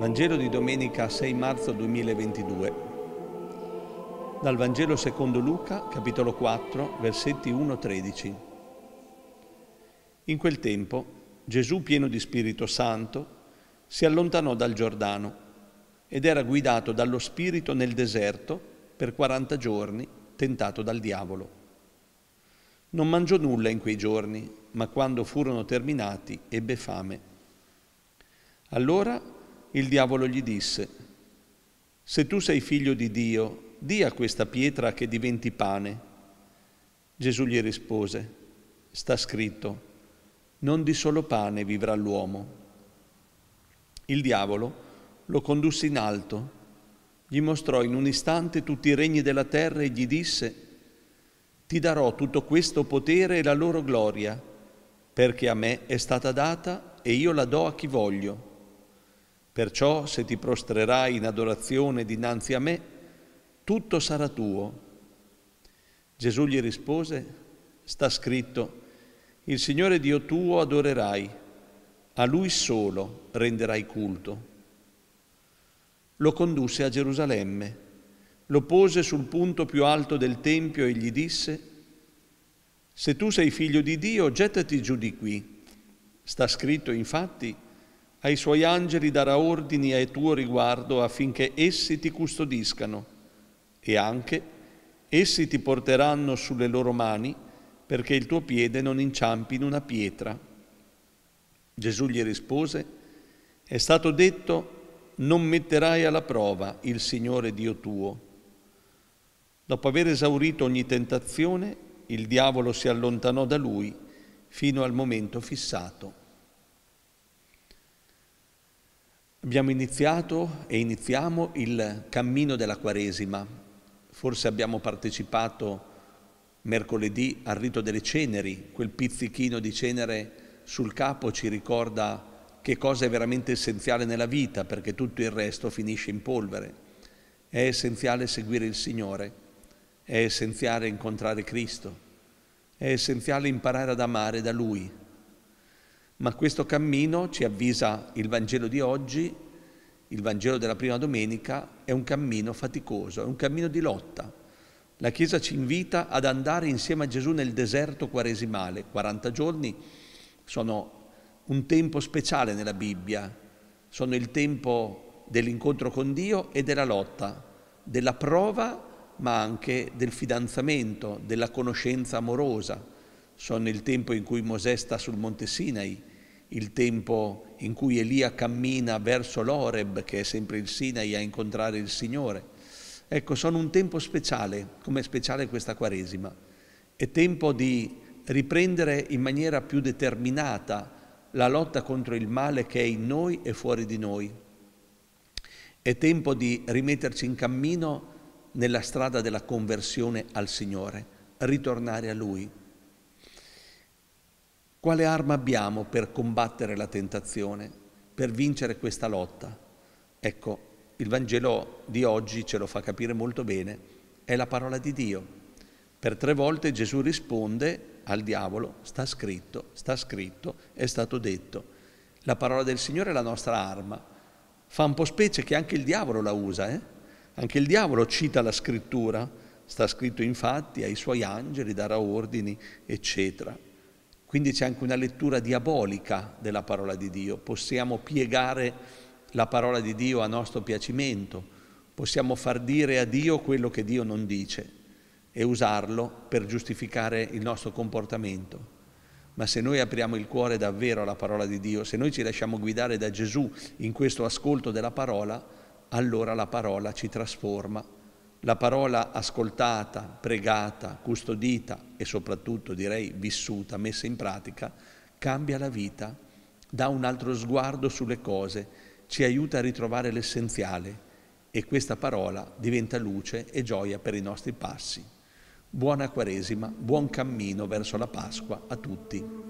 Vangelo di domenica 6 marzo 2022. Dal Vangelo secondo Luca, capitolo 4, versetti 1-13. In quel tempo Gesù, pieno di Spirito Santo, si allontanò dal Giordano ed era guidato dallo Spirito nel deserto per 40 giorni, tentato dal diavolo. Non mangiò nulla in quei giorni, ma quando furono terminati ebbe fame. Allora il diavolo gli disse, se tu sei figlio di Dio, di a questa pietra che diventi pane. Gesù gli rispose, sta scritto, non di solo pane vivrà l'uomo. Il diavolo lo condusse in alto, gli mostrò in un istante tutti i regni della terra e gli disse, ti darò tutto questo potere e la loro gloria, perché a me è stata data e io la do a chi voglio Perciò se ti prostrerai in adorazione dinanzi a me, tutto sarà tuo. Gesù gli rispose, sta scritto, il Signore Dio tuo adorerai, a lui solo renderai culto. Lo condusse a Gerusalemme, lo pose sul punto più alto del Tempio e gli disse, se tu sei figlio di Dio, gettati giù di qui. Sta scritto infatti, ai suoi angeli darà ordini ai tuo riguardo affinché essi ti custodiscano e anche essi ti porteranno sulle loro mani perché il tuo piede non inciampi in una pietra. Gesù gli rispose, è stato detto, non metterai alla prova il Signore Dio tuo. Dopo aver esaurito ogni tentazione, il diavolo si allontanò da lui fino al momento fissato. Abbiamo iniziato e iniziamo il cammino della Quaresima. Forse abbiamo partecipato mercoledì al rito delle ceneri, quel pizzichino di cenere sul capo ci ricorda che cosa è veramente essenziale nella vita, perché tutto il resto finisce in polvere. È essenziale seguire il Signore, è essenziale incontrare Cristo, è essenziale imparare ad amare da Lui ma questo cammino, ci avvisa il Vangelo di oggi, il Vangelo della prima domenica, è un cammino faticoso, è un cammino di lotta. La Chiesa ci invita ad andare insieme a Gesù nel deserto quaresimale. 40 giorni sono un tempo speciale nella Bibbia, sono il tempo dell'incontro con Dio e della lotta, della prova ma anche del fidanzamento, della conoscenza amorosa. Sono il tempo in cui Mosè sta sul monte Sinai, il tempo in cui Elia cammina verso l'Oreb, che è sempre il Sinai, a incontrare il Signore. Ecco, sono un tempo speciale, come è speciale questa Quaresima. È tempo di riprendere in maniera più determinata la lotta contro il male che è in noi e fuori di noi. È tempo di rimetterci in cammino nella strada della conversione al Signore, ritornare a Lui. Quale arma abbiamo per combattere la tentazione, per vincere questa lotta? Ecco, il Vangelo di oggi ce lo fa capire molto bene, è la parola di Dio. Per tre volte Gesù risponde al diavolo, sta scritto, sta scritto, è stato detto. La parola del Signore è la nostra arma. Fa un po' specie che anche il diavolo la usa, eh? anche il diavolo cita la scrittura, sta scritto infatti ai suoi angeli darà ordini, eccetera. Quindi c'è anche una lettura diabolica della parola di Dio. Possiamo piegare la parola di Dio a nostro piacimento, possiamo far dire a Dio quello che Dio non dice e usarlo per giustificare il nostro comportamento. Ma se noi apriamo il cuore davvero alla parola di Dio, se noi ci lasciamo guidare da Gesù in questo ascolto della parola, allora la parola ci trasforma la parola ascoltata, pregata, custodita e soprattutto direi vissuta, messa in pratica, cambia la vita, dà un altro sguardo sulle cose, ci aiuta a ritrovare l'essenziale e questa parola diventa luce e gioia per i nostri passi. Buona Quaresima, buon cammino verso la Pasqua a tutti.